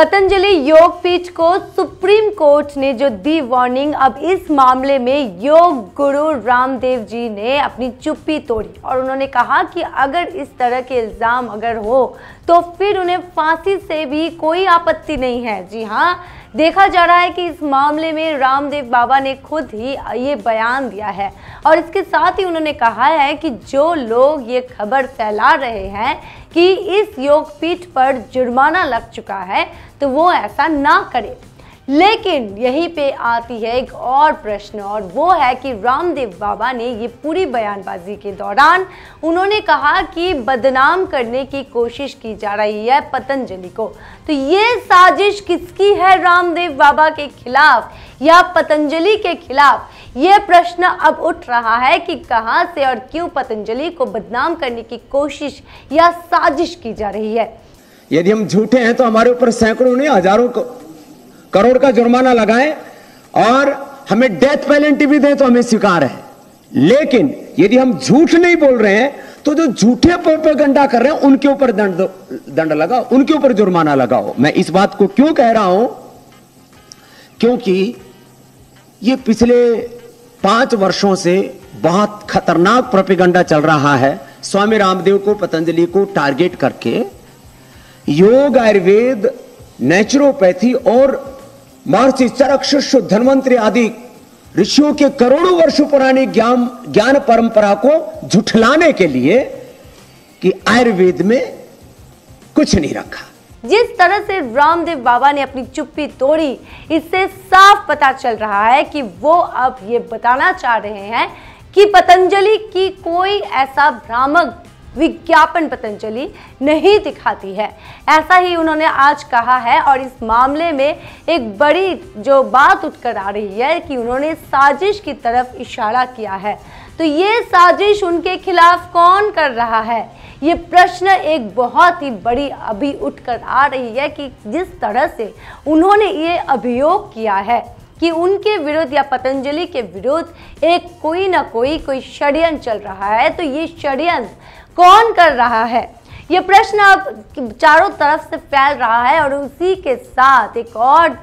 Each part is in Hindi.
पतंजलि योग पीठ को सुप्रीम कोर्ट ने जो दी वार्निंग अब इस मामले में योग गुरु रामदेव जी ने अपनी चुप्पी तोड़ी और उन्होंने कहा कि अगर इस तरह के इल्ज़ाम अगर हो तो फिर उन्हें फांसी से भी कोई आपत्ति नहीं है जी हाँ देखा जा रहा है कि इस मामले में रामदेव बाबा ने खुद ही ये बयान दिया है और इसके साथ ही उन्होंने कहा है कि जो लोग ये खबर फैला रहे हैं कि इस योगपीठ पर जुर्माना लग चुका है तो वो ऐसा ना करे लेकिन यहीं पे आती है एक और प्रश्न और वो है कि रामदेव बाबा ने ये पूरी बयानबाजी के दौरान उन्होंने कहा कि बदनाम करने की कोशिश की जा रही है पतंजलि को तो ये साजिश किसकी है रामदेव बाबा के खिलाफ या पतंजलि के खिलाफ ये प्रश्न अब उठ रहा है कि कहां से और क्यों पतंजलि को बदनाम करने की कोशिश या साजिश की जा रही है यदि हम झूठे हैं तो हमारे ऊपर सैकड़ों नहीं हजारों करोड़ का जुर्माना लगाए और हमें डेथ पेनल्टी भी दें तो हमें स्वीकार है लेकिन यदि हम झूठ नहीं बोल रहे हैं तो जो झूठे प्रोपेगंडा कर रहे हैं उनके ऊपर दंड दंड लगाओ उनके ऊपर जुर्माना लगाओ मैं इस बात को क्यों कह रहा हूं क्योंकि ये पिछले पांच वर्षों से बहुत खतरनाक प्रोपेगंडा चल रहा है स्वामी रामदेव को पतंजलि को टारगेट करके योग आयुर्वेद नेचुरोपैथी और महर्षि चरक शिष्य धनवंतरी आदि ऋषियों के करोड़ों वर्षों पुरानी ज्ञान ज्ञान परंपरा को झुठलाने के लिए कि आयुर्वेद में कुछ नहीं रखा जिस तरह से रामदेव बाबा ने अपनी चुप्पी तोड़ी इससे साफ पता चल रहा है कि वो अब ये बताना चाह रहे हैं कि पतंजलि की कोई ऐसा भ्रामक विज्ञापन पतंजलि नहीं दिखाती है ऐसा ही उन्होंने आज कहा है और इस मामले में एक बड़ी जो बात उठकर आ रही है कि उन्होंने साजिश की तरफ इशारा किया है तो ये साजिश उनके खिलाफ कौन कर रहा है ये प्रश्न एक बहुत ही बड़ी अभी उठकर आ रही है कि जिस तरह से उन्होंने ये अभियोग किया है कि उनके विरुद्ध या पतंजलि के विरुद्ध एक कोई ना कोई कोई षड्यंत्र चल रहा है तो ये षड्यंत्र कौन कर रहा है ये प्रश्न अब चारों तरफ से फैल रहा है और उसी के साथ एक और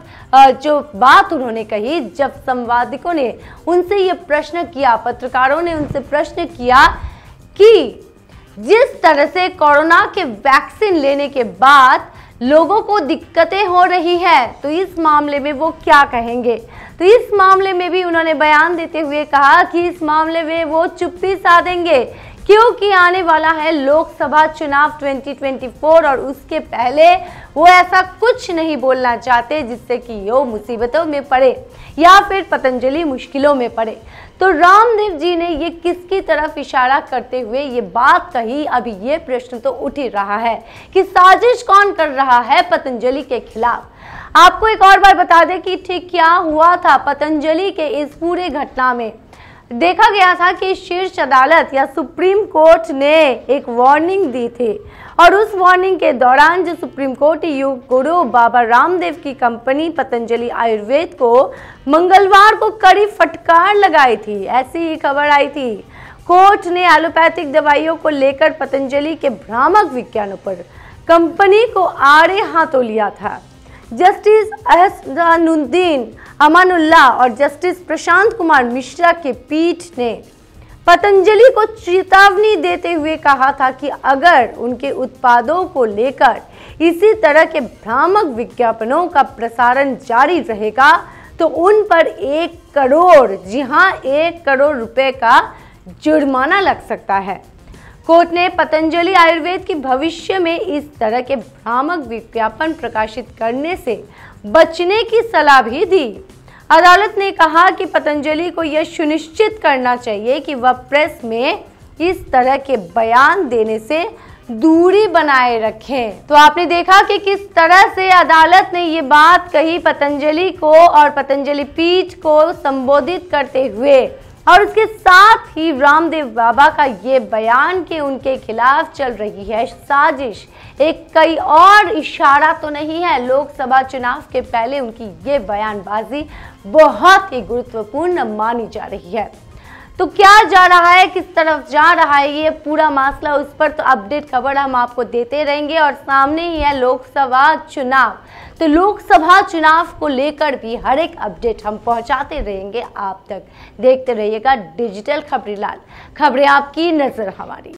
जो बात उन्होंने कही जब संवादिकों ने उनसे ये प्रश्न किया पत्रकारों ने उनसे प्रश्न किया कि जिस तरह से कोरोना के वैक्सीन लेने के बाद लोगों को दिक्कतें हो रही है तो इस मामले में वो क्या कहेंगे तो इस मामले में भी उन्होंने बयान देते हुए कहा कि इस मामले में वो चुप्पी साधेंगे क्योंकि आने वाला है लोकसभा चुनाव 2024 और उसके पहले वो ऐसा कुछ नहीं बोलना चाहते जिससे कि यो मुसीबतों में पड़े या फिर पतंजलि मुश्किलों में पड़े तो रामदेव जी ने ये किसकी तरफ इशारा करते हुए ये बात कही अभी ये प्रश्न तो उठ ही रहा है कि साजिश कौन कर रहा है पतंजलि के खिलाफ आपको एक और बार बता दें कि ठीक क्या हुआ था पतंजलि के इस पूरे घटना में देखा गया था कि शीर्ष अदालत या सुप्रीम कोर्ट ने एक वार्निंग दी थी और उस वार्निंग के दौरान जो सुप्रीम कोर्ट योग गुरु बाबा रामदेव की कंपनी पतंजलि आयुर्वेद को मंगलवार को कड़ी फटकार लगाई थी ऐसी ही खबर आई थी कोर्ट ने एलोपैथिक दवाइयों को लेकर पतंजलि के भ्रामक विज्ञानों पर कंपनी को आड़े हाथों लिया था जस्टिस अहसानुद्दीन अमानुल्लाह और जस्टिस प्रशांत कुमार मिश्रा के पीठ ने पतंजलि को चेतावनी देते हुए कहा था कि अगर उनके उत्पादों को लेकर इसी तरह के भ्रामक विज्ञापनों का प्रसारण जारी रहेगा तो उन पर एक करोड़ जी हाँ एक करोड़ रुपए का जुर्माना लग सकता है कोर्ट ने पतंजलि आयुर्वेद की भविष्य में इस तरह के भ्रामक विज्ञापन प्रकाशित करने से बचने की सलाह भी दी अदालत ने कहा कि पतंजलि को यह सुनिश्चित करना चाहिए कि वह प्रेस में इस तरह के बयान देने से दूरी बनाए रखें तो आपने देखा कि किस तरह से अदालत ने ये बात कही पतंजलि को और पतंजलि पीठ को संबोधित करते हुए और उसके साथ ही रामदेव बाबा का ये बयान कि उनके खिलाफ चल रही है साजिश एक कई और इशारा तो नहीं है लोकसभा चुनाव के पहले उनकी ये बयानबाजी बहुत ही गुरुत्वपूर्ण मानी जा रही है तो क्या जा रहा है किस तरफ जा रहा है ये पूरा मासला उस पर तो अपडेट खबर हम आपको देते रहेंगे और सामने ही है लोकसभा चुनाव तो लोकसभा चुनाव को लेकर भी हर एक अपडेट हम पहुंचाते रहेंगे आप तक देखते रहिएगा डिजिटल खबरी लाल खबरें आपकी नज़र हमारी